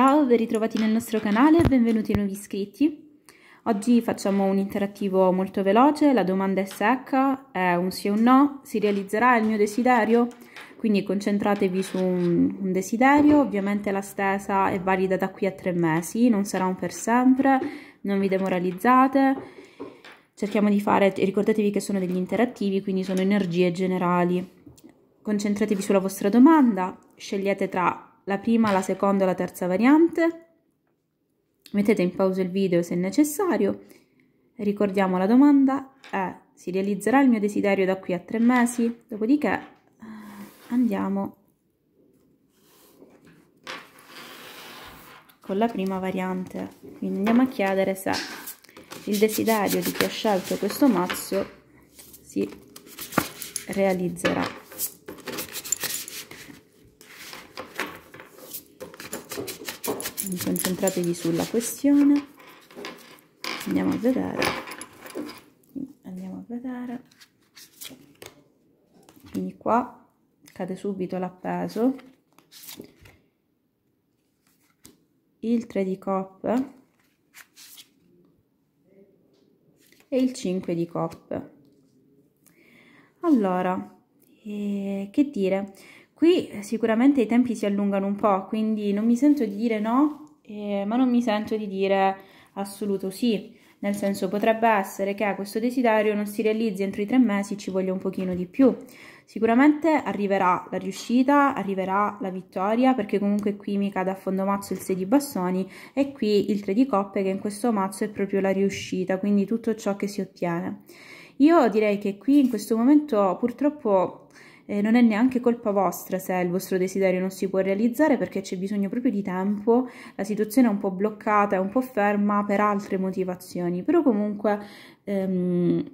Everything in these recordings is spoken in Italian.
Ciao, ben ritrovati nel nostro canale e benvenuti nuovi iscritti. Oggi facciamo un interattivo molto veloce, la domanda è secca, è un sì o un no, si realizzerà il mio desiderio? Quindi concentratevi su un, un desiderio, ovviamente la stesa è valida da qui a tre mesi, non sarà un per sempre, non vi demoralizzate. Cerchiamo di fare, ricordatevi che sono degli interattivi, quindi sono energie generali. Concentratevi sulla vostra domanda, scegliete tra la prima, la seconda e la terza variante. Mettete in pausa il video se necessario. Ricordiamo la domanda è si realizzerà il mio desiderio da qui a tre mesi? Dopodiché andiamo con la prima variante. Quindi andiamo a chiedere se il desiderio di chi ha scelto questo mazzo si realizzerà. concentratevi sulla questione andiamo a vedere andiamo a vedere quindi qua cade subito l'appeso il 3 di coppe e il 5 di coppe allora eh, che dire Qui eh, sicuramente i tempi si allungano un po', quindi non mi sento di dire no, eh, ma non mi sento di dire assoluto sì. Nel senso potrebbe essere che questo desiderio non si realizzi entro i tre mesi, ci voglia un pochino di più. Sicuramente arriverà la riuscita, arriverà la vittoria, perché comunque qui mi cade a fondo mazzo il 6 di bastoni e qui il 3 di coppe che in questo mazzo è proprio la riuscita, quindi tutto ciò che si ottiene. Io direi che qui in questo momento purtroppo eh, non è neanche colpa vostra se il vostro desiderio non si può realizzare perché c'è bisogno proprio di tempo, la situazione è un po' bloccata, è un po' ferma per altre motivazioni, però comunque ehm,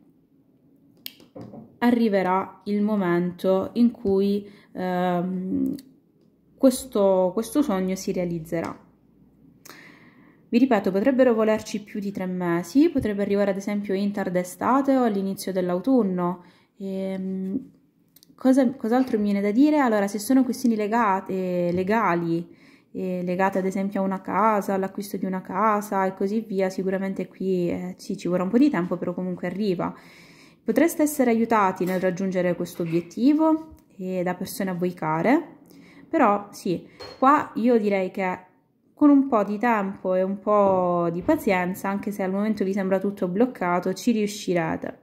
arriverà il momento in cui ehm, questo, questo sogno si realizzerà. Vi ripeto, potrebbero volerci più di tre mesi, potrebbe arrivare ad esempio in tarda estate o all'inizio dell'autunno. Ehm, cosa, cos'altro mi viene da dire? Allora, se sono questioni legate, legali, eh, legate ad esempio a una casa, all'acquisto di una casa e così via, sicuramente qui eh, sì, ci vorrà un po' di tempo, però comunque arriva. Potreste essere aiutati nel raggiungere questo obiettivo eh, da persone a voi care, però sì, qua io direi che con un po' di tempo e un po' di pazienza, anche se al momento vi sembra tutto bloccato, ci riuscirete.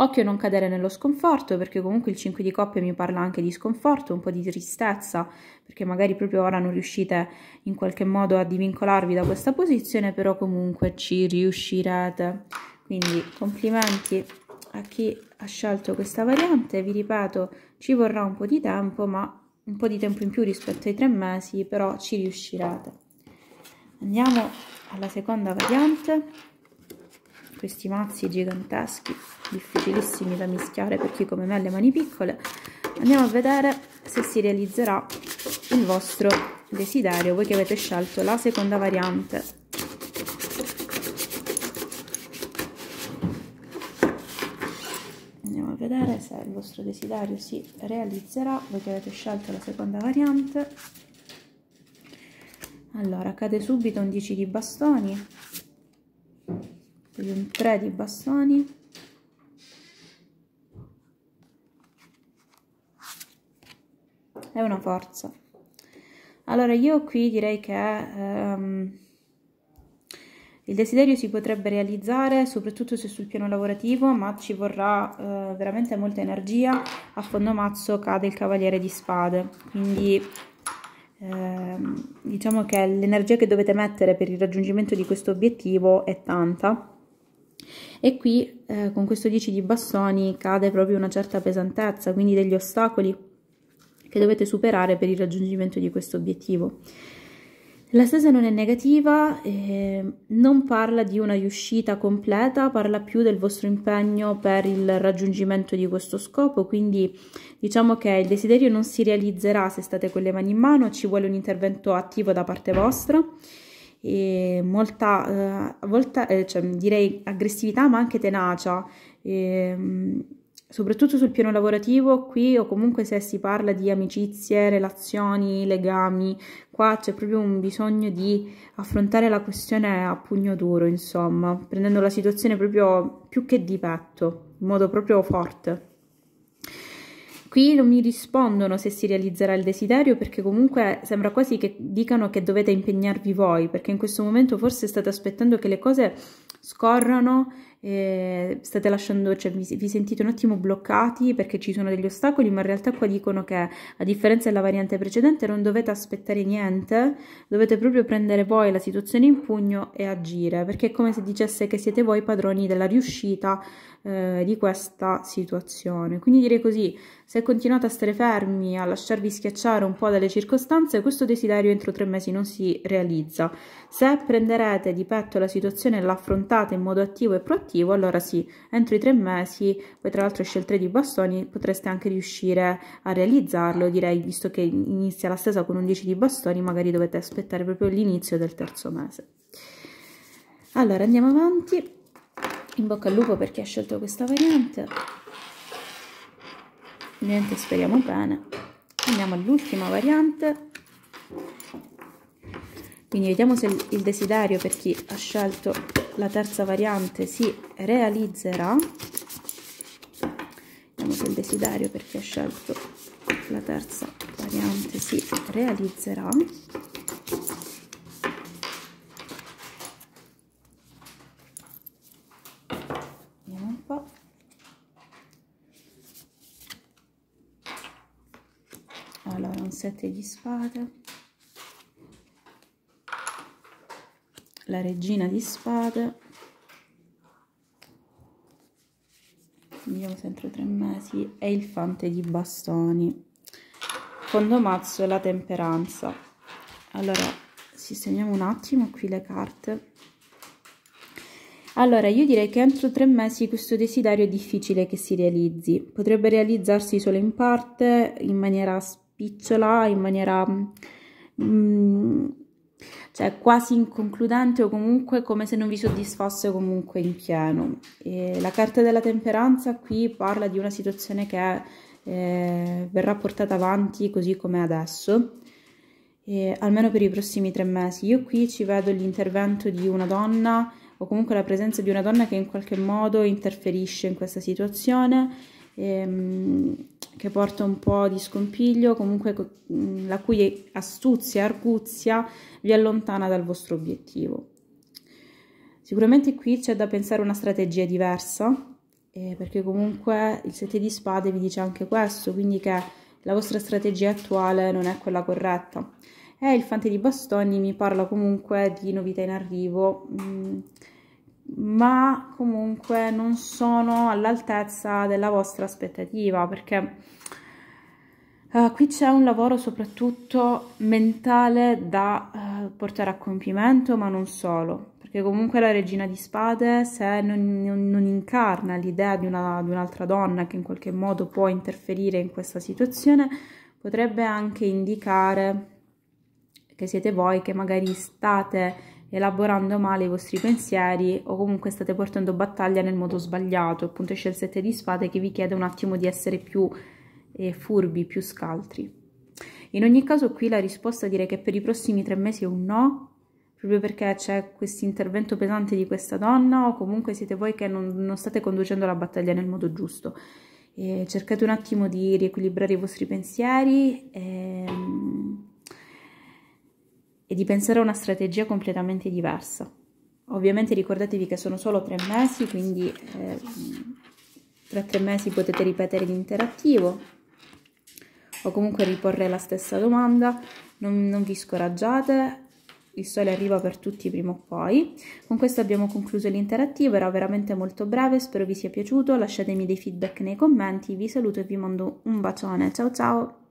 Occhio a non cadere nello sconforto, perché comunque il 5 di coppia mi parla anche di sconforto, un po' di tristezza, perché magari proprio ora non riuscite in qualche modo a divincolarvi da questa posizione, però comunque ci riuscirete. Quindi complimenti a chi ha scelto questa variante, vi ripeto, ci vorrà un po' di tempo, ma un po' di tempo in più rispetto ai tre mesi, però ci riuscirete. Andiamo alla seconda variante questi mazzi giganteschi difficilissimi da mischiare per chi come me ha le mani piccole andiamo a vedere se si realizzerà il vostro desiderio voi che avete scelto la seconda variante andiamo a vedere se il vostro desiderio si realizzerà voi che avete scelto la seconda variante allora cade subito un 10 di bastoni un 3 di bastoni è una forza allora io qui direi che ehm, il desiderio si potrebbe realizzare soprattutto se sul piano lavorativo, ma ci vorrà eh, veramente molta energia. A fondo mazzo cade il cavaliere di spade, quindi ehm, diciamo che l'energia che dovete mettere per il raggiungimento di questo obiettivo è tanta e qui eh, con questo 10 di bastoni cade proprio una certa pesantezza, quindi degli ostacoli che dovete superare per il raggiungimento di questo obiettivo. La stessa non è negativa, eh, non parla di una riuscita completa, parla più del vostro impegno per il raggiungimento di questo scopo, quindi diciamo che il desiderio non si realizzerà se state con le mani in mano, ci vuole un intervento attivo da parte vostra e molta, eh, volta, eh, cioè, direi aggressività ma anche tenacia, e, mm, soprattutto sul piano lavorativo qui o comunque se si parla di amicizie, relazioni, legami, qua c'è proprio un bisogno di affrontare la questione a pugno duro, insomma, prendendo la situazione proprio più che di petto, in modo proprio forte. Qui non mi rispondono se si realizzerà il desiderio perché comunque sembra quasi che dicano che dovete impegnarvi voi perché in questo momento forse state aspettando che le cose scorrano eh, state lasciando, cioè vi, vi, sentite un attimo bloccati perché ci sono degli ostacoli, ma in realtà qua dicono che a differenza della variante precedente non dovete aspettare niente, dovete proprio prendere voi la situazione in pugno e agire, perché è come se dicesse che siete voi padroni della riuscita eh, di questa situazione. Quindi direi così, se continuate a stare fermi, a lasciarvi schiacciare un po' dalle circostanze, questo desiderio entro tre mesi non si realizza. Se prenderete di petto la situazione e l'affrontate in modo attivo e proattivo, attivo, allora sì, entro i tre mesi, poi tra l'altro scelte di bastoni, potreste anche riuscire a realizzarlo, direi, visto che inizia la stesa con 11 di bastoni, magari dovete aspettare proprio l'inizio del terzo mese. Allora, andiamo avanti, in bocca al lupo per chi ha scelto questa variante, niente, speriamo bene. Andiamo all'ultima variante quindi vediamo se il desiderio per chi ha scelto la terza variante si realizzerà. Vediamo se il desiderio per chi ha scelto la terza variante si realizzerà. Vediamo un po'. Allora, un 7 di spade. la regina di spade abbiamo sempre tre mesi e il fante di bastoni fondo mazzo la temperanza allora sistemiamo un attimo qui le carte allora, io direi che entro tre mesi questo desiderio è difficile che si realizzi. Potrebbe realizzarsi solo in parte, in maniera spicciola, in maniera... Mm, cioè quasi inconcludente o comunque come se non vi soddisfasse comunque in pieno. E la carta della temperanza qui parla di una situazione che eh, verrà portata avanti così come adesso, e, almeno per i prossimi tre mesi. Io qui ci vedo l'intervento di una donna o comunque la presenza di una donna che in qualche modo interferisce in questa situazione. E, ehm, che porta un po' di scompiglio, comunque la cui astuzia, e arguzia vi allontana dal vostro obiettivo. Sicuramente qui c'è da pensare a una strategia diversa, eh, perché comunque il sette di spade vi dice anche questo, quindi che la vostra strategia attuale non è quella corretta. E il fante di bastoni mi parla comunque di novità in arrivo, mh, ma comunque non sono all'altezza della vostra aspettativa perché uh, qui c'è un lavoro soprattutto mentale da uh, portare a compimento ma non solo perché comunque la regina di spade se non, non, non incarna l'idea di un'altra un donna che in qualche modo può interferire in questa situazione potrebbe anche indicare che siete voi che magari state elaborando male i vostri pensieri o comunque state portando battaglia nel modo sbagliato, appunto c'è il sette di spade che vi chiede un attimo di essere più eh, furbi, più scaltri. In ogni caso qui la risposta direi che per i prossimi tre mesi è un no, proprio perché c'è questo intervento pesante di questa donna o comunque siete voi che non, non state conducendo la battaglia nel modo giusto. E eh, cercate un attimo di riequilibrare i vostri pensieri. E ehm, e di pensare a una strategia completamente diversa. Ovviamente ricordatevi che sono solo tre mesi, quindi eh, tra tre mesi potete ripetere l'interattivo o comunque riporre la stessa domanda, non, non vi scoraggiate, il sole arriva per tutti prima o poi. Con questo abbiamo concluso l'interattivo, era veramente molto breve, spero vi sia piaciuto, lasciatemi dei feedback nei commenti, vi saluto e vi mando un bacione, ciao ciao!